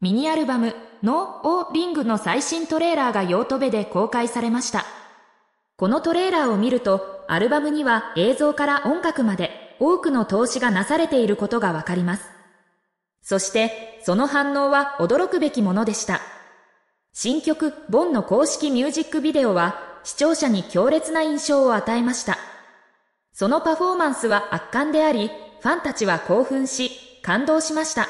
ミニアルバム、ノー・オー・リングの最新トレーラーが用途部で公開されました。このトレーラーを見ると、アルバムには映像から音楽まで多くの投資がなされていることがわかります。そして、その反応は驚くべきものでした。新曲、ボンの公式ミュージックビデオは、視聴者に強烈な印象を与えました。そのパフォーマンスは圧巻であり、ファンたちは興奮し、感動しました。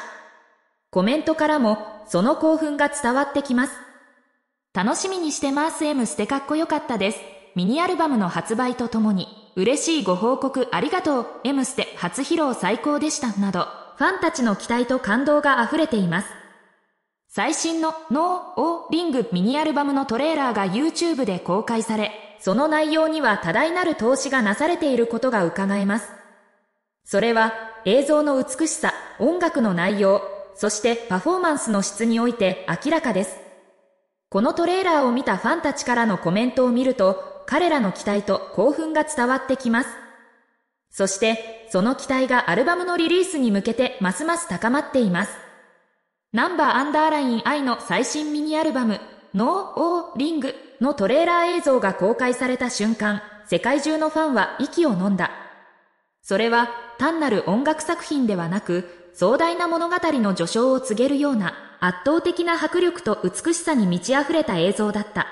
コメントからもその興奮が伝わってきます。楽しみにしてます M ステかっこよかったです。ミニアルバムの発売とともに、嬉しいご報告ありがとう、M ステ初披露最高でしたなど、ファンたちの期待と感動が溢れています。最新のノー・オー・リングミニアルバムのトレーラーが YouTube で公開され、その内容には多大なる投資がなされていることが伺えます。それは映像の美しさ、音楽の内容、そしてパフォーマンスの質において明らかです。このトレーラーを見たファンたちからのコメントを見ると、彼らの期待と興奮が伝わってきます。そして、その期待がアルバムのリリースに向けてますます高まっています。ナンバーアンダーライン I の最新ミニアルバム、ノー・オー・リングのトレーラー映像が公開された瞬間、世界中のファンは息を飲んだ。それは単なる音楽作品ではなく、壮大な物語の序章を告げるような圧倒的な迫力と美しさに満ち溢れた映像だった。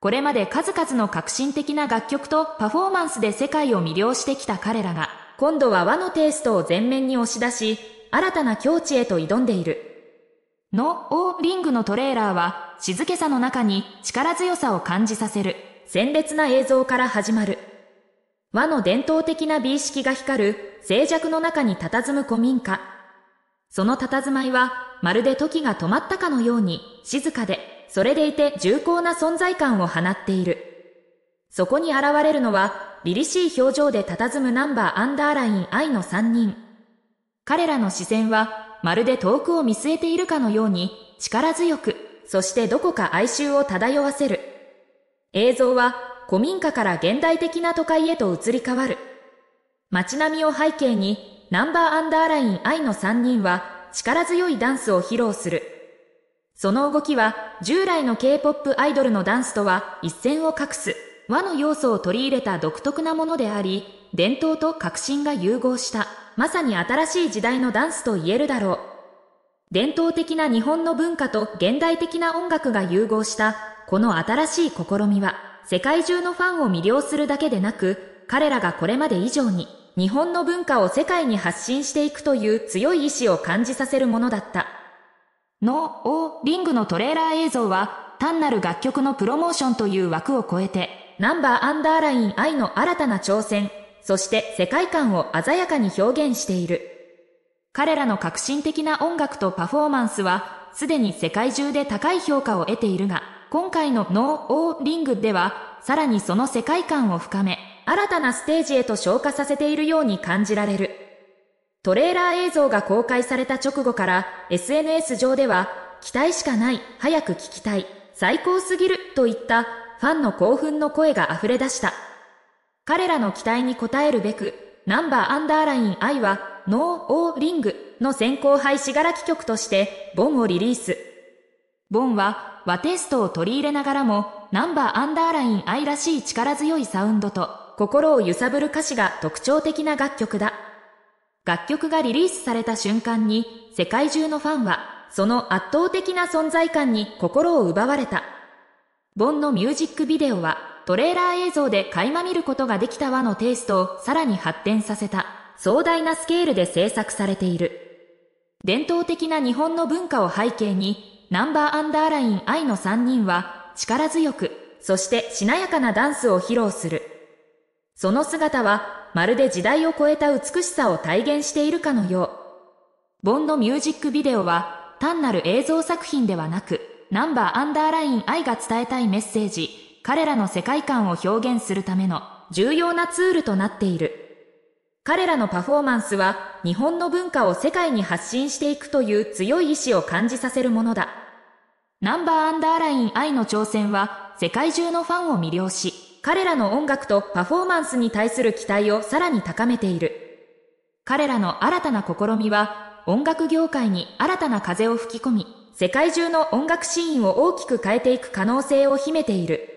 これまで数々の革新的な楽曲とパフォーマンスで世界を魅了してきた彼らが、今度は和のテイストを前面に押し出し、新たな境地へと挑んでいる。の、お、リングのトレーラーは、静けさの中に力強さを感じさせる、鮮烈な映像から始まる。和の伝統的な美意識が光る静寂の中に佇む古民家。その佇まいは、まるで時が止まったかのように静かで、それでいて重厚な存在感を放っている。そこに現れるのは、凛々しい表情で佇むナンバーアンダーライン愛の三人。彼らの視線は、まるで遠くを見据えているかのように、力強く、そしてどこか哀愁を漂わせる。映像は、古民家から現代的な都会へと移り変わる。街並みを背景に、ナンバーアンダーライン I の3人は力強いダンスを披露する。その動きは従来の K-POP アイドルのダンスとは一線を画す和の要素を取り入れた独特なものであり、伝統と革新が融合した、まさに新しい時代のダンスと言えるだろう。伝統的な日本の文化と現代的な音楽が融合した、この新しい試みは、世界中のファンを魅了するだけでなく、彼らがこれまで以上に日本の文化を世界に発信していくという強い意志を感じさせるものだった。の、お、リングのトレーラー映像は単なる楽曲のプロモーションという枠を超えて、ナンバーアンダーライン愛の新たな挑戦、そして世界観を鮮やかに表現している。彼らの革新的な音楽とパフォーマンスは、すでに世界中で高い評価を得ているが、今回のノーオーリングでは、さらにその世界観を深め、新たなステージへと昇華させているように感じられる。トレーラー映像が公開された直後から SNS 上では期待しかない、早く聞きたい、最高すぎるといったファンの興奮の声が溢れ出した。彼らの期待に応えるべく、ナンバーアンダーライン I はノーオーリングの先行配信柄楽曲としてボンをリリース。ボンは和テイストを取り入れながらもナンバーアンダーライン愛らしい力強いサウンドと心を揺さぶる歌詞が特徴的な楽曲だ。楽曲がリリースされた瞬間に世界中のファンはその圧倒的な存在感に心を奪われた。ボンのミュージックビデオはトレーラー映像で垣間見ることができた和のテイストをさらに発展させた壮大なスケールで制作されている。伝統的な日本の文化を背景にナンバーアンダーライン愛の3人は力強く、そしてしなやかなダンスを披露する。その姿はまるで時代を超えた美しさを体現しているかのよう。ボンドミュージックビデオは単なる映像作品ではなく、ナンバーアンダーライン愛が伝えたいメッセージ、彼らの世界観を表現するための重要なツールとなっている。彼らのパフォーマンスは日本の文化を世界に発信していくという強い意志を感じさせるものだ。ナンバーアンダーライン I の挑戦は世界中のファンを魅了し、彼らの音楽とパフォーマンスに対する期待をさらに高めている。彼らの新たな試みは音楽業界に新たな風を吹き込み、世界中の音楽シーンを大きく変えていく可能性を秘めている。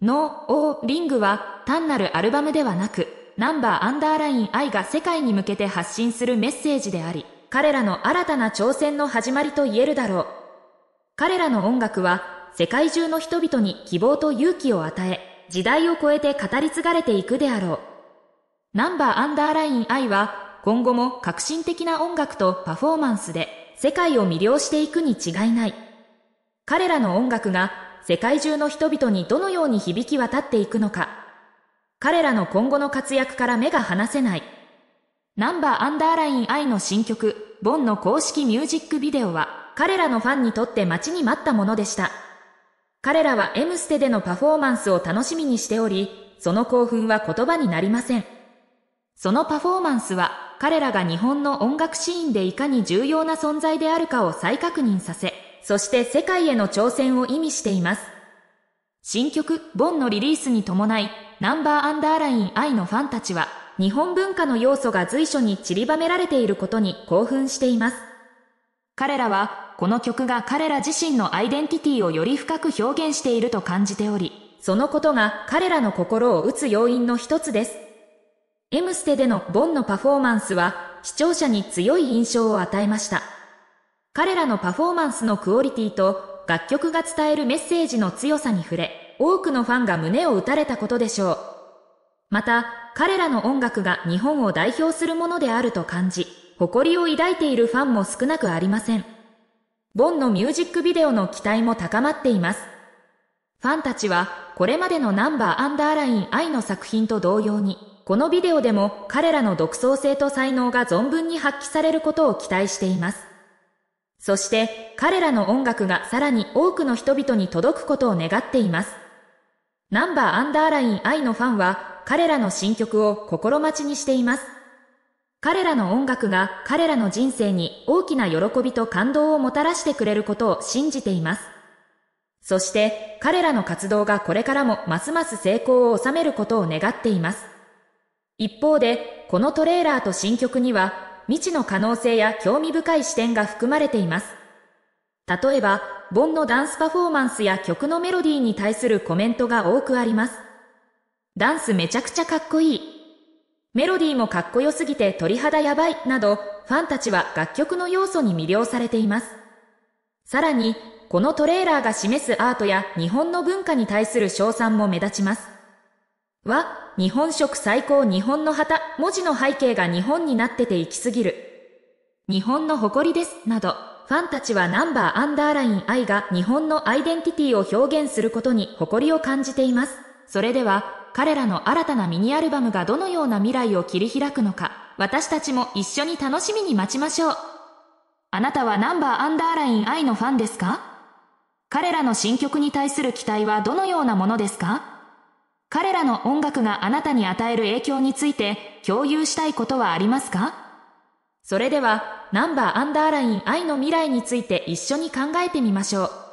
ノー・ O, r リングは単なるアルバムではなく、ナンバーアンダーライン I が世界に向けて発信するメッセージであり、彼らの新たな挑戦の始まりと言えるだろう。彼らの音楽は世界中の人々に希望と勇気を与え、時代を超えて語り継がれていくであろう。ナンバーアンダーライン I は今後も革新的な音楽とパフォーマンスで世界を魅了していくに違いない。彼らの音楽が世界中の人々にどのように響き渡っていくのか。彼らの今後の活躍から目が離せない。ナンバーアンダーライン愛の新曲、ボンの公式ミュージックビデオは、彼らのファンにとって待ちに待ったものでした。彼らは M ステでのパフォーマンスを楽しみにしており、その興奮は言葉になりません。そのパフォーマンスは、彼らが日本の音楽シーンでいかに重要な存在であるかを再確認させ、そして世界への挑戦を意味しています。新曲、ボンのリリースに伴い、ナンバーアンダーライン愛のファンたちは、日本文化の要素が随所に散りばめられていることに興奮しています。彼らは、この曲が彼ら自身のアイデンティティをより深く表現していると感じており、そのことが彼らの心を打つ要因の一つです。M ステでのボンのパフォーマンスは、視聴者に強い印象を与えました。彼らのパフォーマンスのクオリティと楽曲が伝えるメッセージの強さに触れ、多くのファンが胸を打たれたことでしょう。また、彼らの音楽が日本を代表するものであると感じ、誇りを抱いているファンも少なくありません。ボンのミュージックビデオの期待も高まっています。ファンたちは、これまでのナンバーアンダーライン愛の作品と同様に、このビデオでも彼らの独創性と才能が存分に発揮されることを期待しています。そして、彼らの音楽がさらに多くの人々に届くことを願っています。ナンバーアンダーライン I のファンは彼らの新曲を心待ちにしています。彼らの音楽が彼らの人生に大きな喜びと感動をもたらしてくれることを信じています。そして彼らの活動がこれからもますます成功を収めることを願っています。一方で、このトレーラーと新曲には未知の可能性や興味深い視点が含まれています。例えば、ボンのダンスパフォーマンスや曲のメロディーに対するコメントが多くあります。ダンスめちゃくちゃかっこいい。メロディーもかっこよすぎて鳥肌やばい、など、ファンたちは楽曲の要素に魅了されています。さらに、このトレーラーが示すアートや日本の文化に対する賞賛も目立ちます。は、日本食最高日本の旗、文字の背景が日本になってて行き過ぎる。日本の誇りです、など。ファンたちはナンバーアンダーライン I が日本のアイデンティティを表現することに誇りを感じています。それでは、彼らの新たなミニアルバムがどのような未来を切り開くのか、私たちも一緒に楽しみに待ちましょう。あなたはナンバーアンダーライン I のファンですか彼らの新曲に対する期待はどのようなものですか彼らの音楽があなたに与える影響について共有したいことはありますかそれでは、ナンバーアンダーライン愛の未来について一緒に考えてみましょう。